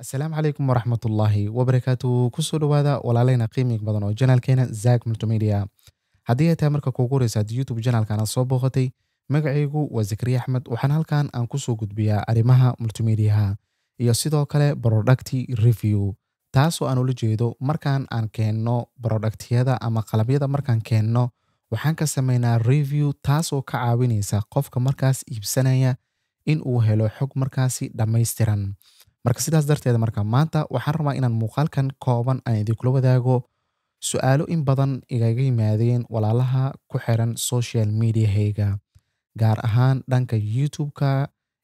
asalaamu calaykum waraxmatullaahi wabarakaatu kusoo dhawaada walaaleyna qiimiga badan oo janaalkeena zak multimedia haddii ay tahay marka kuugu horeysaad youtube janaalkana soo booqatay magacaygu waa zakariya axmed waxaan halkan aan kusoo gudbiyaa arrimaha multimediaha iyo sidoo kale brodacti review taasoo aan ula jeedo markaan aan keenno brodactiyada ama qalabyada markaan keenno waxaan ka sameynaa review taasoo ka caawinaysa qofka markaas iibsanaya in uu helo xog markaasi dhammaystiran marka sidaas darteed marka maanta waxaan rabaa inaan muuqaalkan kooban aan idinkula wadaago su-aalo in badan igaga yimaadeen walaalaha ku xiran social mediahayga gaar ahaan dhanka youtube-ka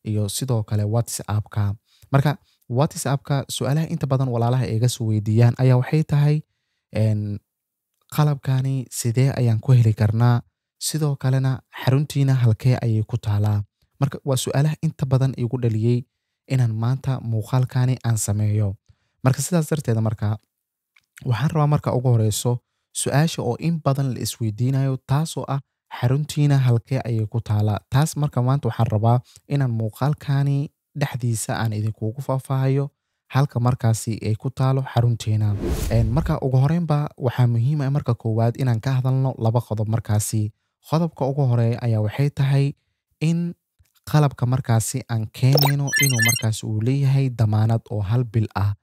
iyo sidoo kale whatsapp-ka marka whatsapp-ka su-aalaha inta badan walaalaha iga soo weydiiyaan ayaa waxay tahay qalabkani sidee ayaan ku heli karnaa sidoo kalena xaruntiina halkee ayay ku taalaa marka waa su-aalaha inta badan igu dhaliyey inaan maanta muuqaalkani aan sameeyo marka sidaas darteeda markaa waxaan rabaa marka ugu horeyso su-aasha oo in badan la isweydiinayo taasoo ah xaruntiina halkee ayay ku taalaa taas marka maanta waxaan rabaa inaan muuqaalkani dhexdiisa aan idinkuugu faahfaahayo halka markaasi ay ku taalo xaruntiina marka ugu horeynba waxaa muhiima ah marka koowaad inaan ka hadalno laba qodob markaasi qodobka ugu hore ayaa waxay tahay in qalabka markaasi aan keenayno inuu markaas uu leeyahay damaanad oo hal bil ah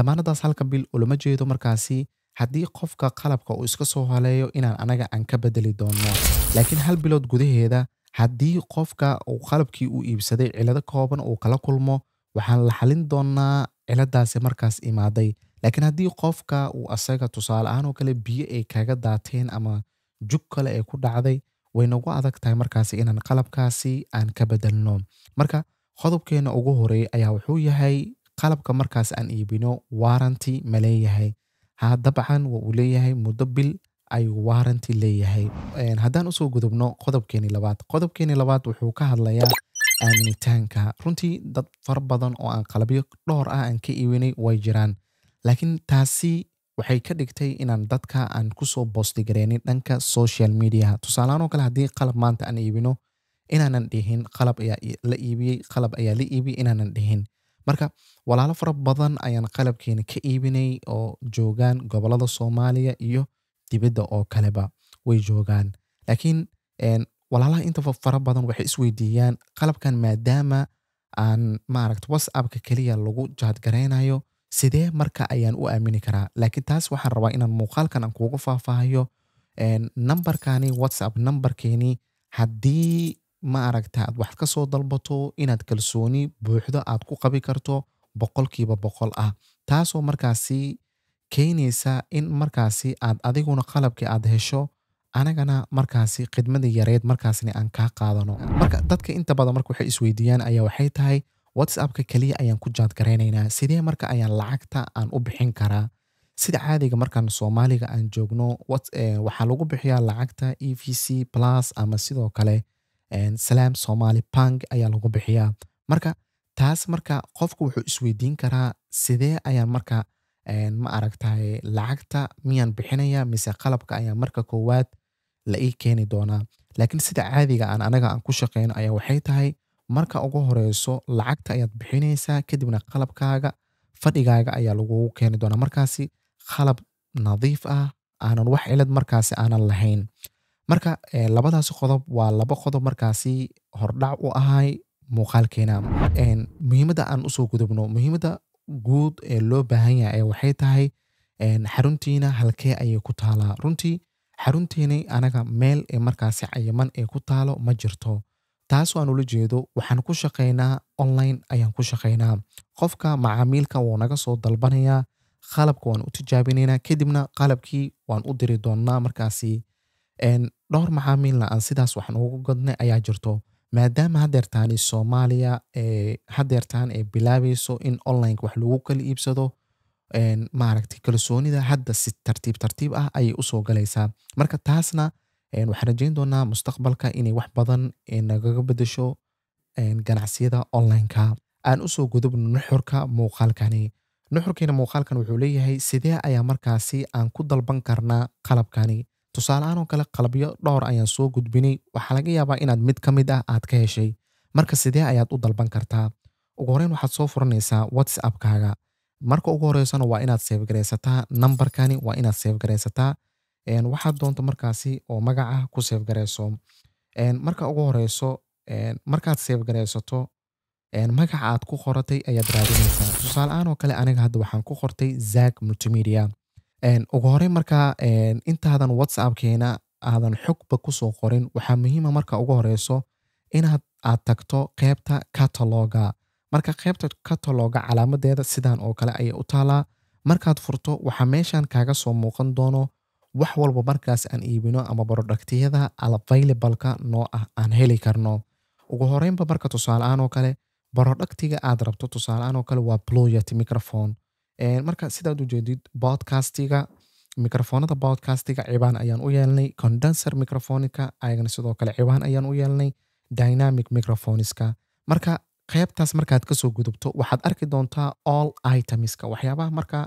damaanadaas halka bil ulama jeedo markaasi haddii qofka qalabka uu iska soo haleeyo inaan anaga aan ka bedeli doonno laakiin hal bilood gudaheeda haddii qofka uu qalabkii uu iibsaday cilado kooban uu kala kulmo waxaan la xalin doonnaa ciladaasi markaas imaaday laakiin haddii qofka uu asaga tusaale ahaan oo kale biyo ay kaga daateen ama jug kale ee ku dhacday way nagu adag tahay markaasi inaan qalabkaasi aan ka bedelno marka qodobkeena ugu horeeya ayaa wuxuu yahay qalabka markaas aan iibino waranty ma leeyahay ha dabcan wa uu leeyahay muddo bil ayuu waranty leeyahay haddaan usoo gudubno qodobkeeni labaad qodobkeeni labaad wuxuu ka hadlayaa aaminitaanka runtii dad far badan oo aan qalabyo dhowr ah aan ka iibinay way jiraan laakiin taasi waxay ka dhigtay inaan dadka aan kusoo boostigaranin dhanka social mediaha oo kale haddii qalab maanta aan iibino inaanan dhihin qalab ayaa la iibiyey qalab ayaa la iibiyey inaanan dhihin marka walaalo fara badan ayaan qalabkeena ka iibinay oo joogaan gobolada soomaaliya iyo dibadda oo kaleba way joogaan laakiin walaalaha inta fara badan waxay isweydiiyaan qalabkan maadaama aan maaragta whatsappka keliya lagu jaadgaraynayo sidee marka ayaan u aamini karaa laakiin taas waxaan rabaa inaan muuqaalkan aan kuugu faahfaahayo nambarkani whatsapp nambarkeenii haddii ma aragta aad wax kasoo dalbato inaad kalsooni buuxdo aad ku qabi karto boqolkiiba boqol ah taasoo markaasi keenaysa in markaasi aad adiguna qalabki aad hesho anagana markaasi khidmadii yareed markaasni aan kaa qaadano marka dadka inta badan marka waxay isweydiiyaan ayaa waxay tahay whatsappka keliya ayaan ku jaadgaraynaynaa sidee marka ayaan lacagta aan u bixin karaa sida caadiga markaan soomaaliga aan joogno eh, waxaa lagu bixiyaa lacagta e v c plus ama sidoo kale eh, slam somali punk ayaa lagu bixiyaa marka taas marka qofku wuxuu isweydiin karaa sidee ayaan marka eh, ma aragtaye lacagta miyaan bixinaya mise qalabka ayaa marka koowaad la ii keeni doonaa laakiin sida caadiga aan anaga aan ku shaqeyno ayaa waxay tahay marka ugu horeyso lacagta ayaad bixineysaa kadibna qalabkaaga fadhigaaga ayaa laguu keeni doonaa markaasi qalab nadiif ah aanan wax cilad markaasi aanan lahayn marka eh, labadaas qodob waa laba qodob markaasi hordhac u ahay muuqaalkeena muhiimadda aan usoo gudubno muhiimadda guud ee loo baahan yahay waxay tahay xaruntiina halkee ayay ku taalaa runtii xarunteeni anaga meel ee markaasi cayiman ee ku taalo ma jirto taas waan ula jeedo waxaan ku shaqaynaa online ayaan ku shaqaynaa qofka macaamiilka wuu naga soo dalbanayaa qalabka waan u tijaabinaynaa kadibna qalabkii waan u diri doonnaa markaasi dhowr macaamiilna aan sidaas wax noogu gadnay ayaa jirto maadaama hadeertaani soomaaliya hadeertaan ee bilaabayso in online wax lagu kala iibsado maaragtay kalsoonida hadda si tartiib tartiib ah ayay usoo galaysaa marka taasna waxaan rajeyn doonaa mustaqbalka inay wax badan nagaga bedesho ganacsiyada onlineka aan usoo gudubno nuxurka muuqaalkani nuxurkiina muuqaalkan wuxuu leeyahay sidee ayaa markaasi aan ku dalban karnaa qalabkani tusaale ahanoo kale qalabyo dhowr ah ayaan soo gudbinay waxaa laga yaabaa inaad mid ka mid ah aad ka heshay marka sidee ayaad u dalban kartaa ugu horreyn waxaad soo furanaysaa whatsappkaaga marka ugu horeysana waa inaad seefgaraysataa nambarkani waa inaad seefgaraysataa waxaa doonto markaasi oo magaca ah ku seefgarayso marka ugu horeyso markaad seefgareysato magaca aad ku qoratay ayaad raadinaysaa tusaaleahaan oo kale aniga hadda waxaan ku qortay zak multimedia ugu horey markaa intaadan whatsappkeena aadan xogba kusoo qorin waxaa muhiima ah marka ugu horeyso inaad aad tagto qeybta cataloga marka qeybta cataloga calaamadeeda sidaan oo kale ayay u taalaa markaad furto waxaa meeshan kaaga soo muuqan doono wax walba markaas aan iibino ama brodhaktiyada alafaylabalka noo ah aan heli karno ugu horeynba marka tusaaleahaan oo kale barodhaktiga aad rabto tusaaleahaan oo kale waa bloyat microphone marka sidaad ujeedid bodcastiga microfoonada bodcastiga cibaan ayaan u yeelnay condenser microphonika ayagana sidoo kale cibaan ayaan u yeelnay dynamic microphoniska marka qeybtaas markaad kasoo gudubto waxaad arki doontaa all itemiska waxyaabaha marka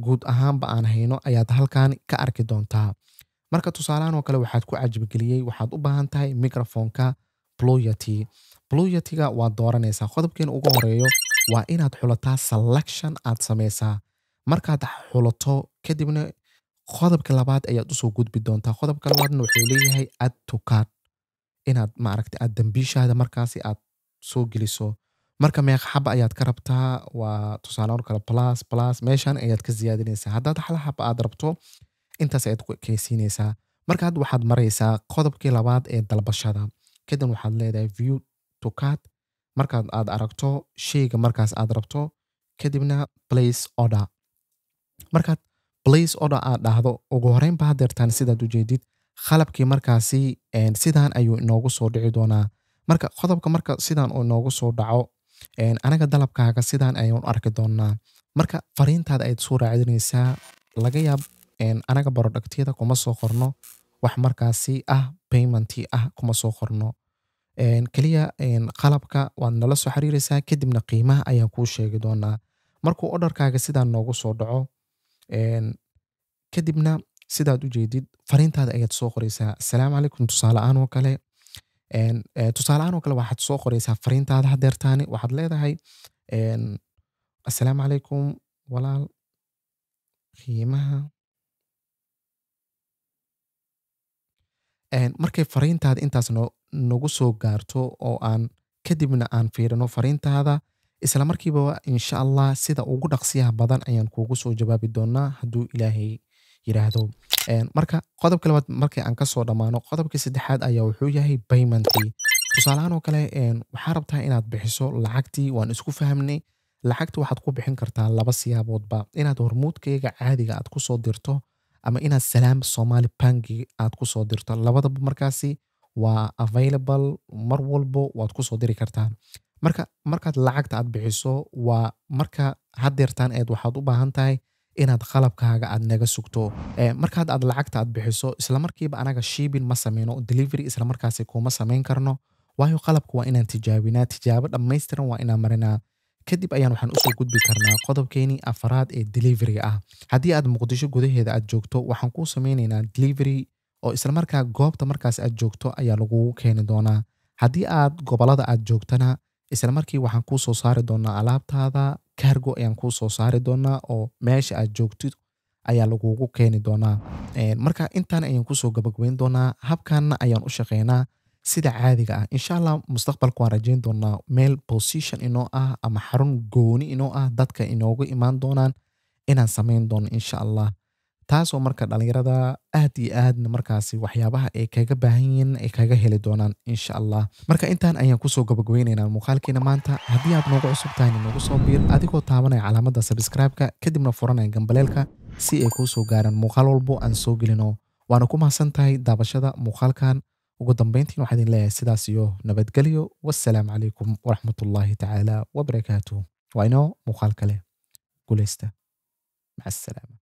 guud ahaanba aan hayno ayaad halkan ka arki doontaa marka tusaalahan oo kale waxaad ku cajabgeliyey waxaad u baahan tahay microfonka ployety ployetiga waad dooranaysaa qodobkeena ugu horeeyo waa inaad xulataa selection aad samaysaa markaad xulato kadibna qodobka labaad ayaad usoo gudbi doontaa qodobka labaadna wuxuu leeyahay ad to inaad maaragta aad dambiishaada markaasi aad soo geliso marka meeq xaba ayaad ka rabtaa waa tusaale kale plus plus meeshan ayaad ka ziyaadinaysaa haddaad hal xaba aad rabto intaas ayaad keysiinaysaa marka hadda waxaad maraysaa qodobkii labaad ee dalbashada kadib waxaad leedahay view to card markaad aad aragto sheyga markaas aad rabto kadibna place order markaad place order aad dhahdo ugu horeynba hadeertaan sidaad ujeedid qalabkii markaasi sidaan ayuu inoogu soo dhici doonaa marka qodobka marka sidaan uu inoogu soo dhaco anaga dalabkaaga sidaan ayaan arki doonaa marka fariintaada ayaad soo raacdinaysaa laga yaab anaga barodhaktiyada kuma soo qorno wax markaasi ah paymentii ah kuma soo qorno keliya qalabka waad nala soo xiriiraysaa kadibna qiimaha ayaan kuu sheegi doonaa markuu odharkaaga sidaan noogu soo dhaco kadibna sidaad u jeedid fariintaada ayaad soo qoraysaa asalaamu calaykum tusaale aan oo kale Eh, tusaaleahan oo kale waxaad soo qoraysaa fariintaada hadeertaani waxaad leedahay assalaamu calaykum walaal qiimaha markay fariintaada intaas nagu soo gaarto oo aan kadibna aan fiirino fariintaada isla markiiba insha allah sida ugu dhaqsiyaha badan ayaan kuugu soo jawaabi doonaa hadduu ilaahay yidhaahdo marka qodobka labaad markii aan kasoo dhammaano qodobka saddexaad ayaa wuxuu yahay baymantii tusaaleahaan oo kale waxaa rabtaa inaad bixiso lacagtii waan isku fahamnay lacagta waxaad ku bixin kartaa laba siyaaboodba inaad hormuudkayga caadiga aad kusoo dirto ama inaad salaam somaali bangi aad kusoo dirto labadaba markaasi waa available mar walbo waad kusoo diri kartaa marka markaad lacagta aad bixiso waa marka hadeertaan eed waxaad u baahan tahay inaad qalabkaaga aad naga sugto eh, markaad aad lacagta aad bixiso islamarkiiba anaga shiibin ma sameyno delivery islamarkaasi kuma samayn karno waayo qalabka waa inaan tijaabinaa tijaabo dhammaystiran waa inaan marinaa kadib ayaan waxaan usoo gudbi karnaa qodobkeenii afaraad ee deliveriga ah haddii aad muqdisho gudaheeda aad joogto waxaan kuu sameynaynaa delivery oo islamarkaa goobta markaas aad joogto ayaa lagugu keeni doonaa haddii aad gobolada aad joogtana isla markii waxaan kuu soo saari doonaa alaabtaada cargo ayaan kuu soo saari doonaa oo meesha aad joogtid ayaa lagugu keeni doonaa marka intaan ayaan kusoo gabagabayn doonaa habkaanna ayaan u shaqeynaa sida caadiga ah insha allah mustaqbalka waan rajayn doonaa meel position inoo ah ama xarun gooni inoo ah dadka inoogu imaan doonaan inaan samayn doono insha allah taasoo marka dhallinyarada aad iyo aadna markaasi waxyaabaha ay kaga baahan ay kaga heli doonaan insha allah marka intaan ayaan kusoo gabagabeynaynaa muuqaalkiina maanta haddii aad noogu cusub tahayna nagu soo biir adigoo taabanaya calaamadda sabskraibeka kadibna furanaya gambaleelka si ay kuu gaaraan muuqaal walbo aan soo gelino waana ku mahadsan tahay daabashada muuqaalkan ugu dambeyntiin waxaa idin leeyahay sidaas iyo nabadgelyo wassalaamu calaykum waraxmatullaahi tacaala wabarakaatuh waa inoo muuqaal kale guuleysta maca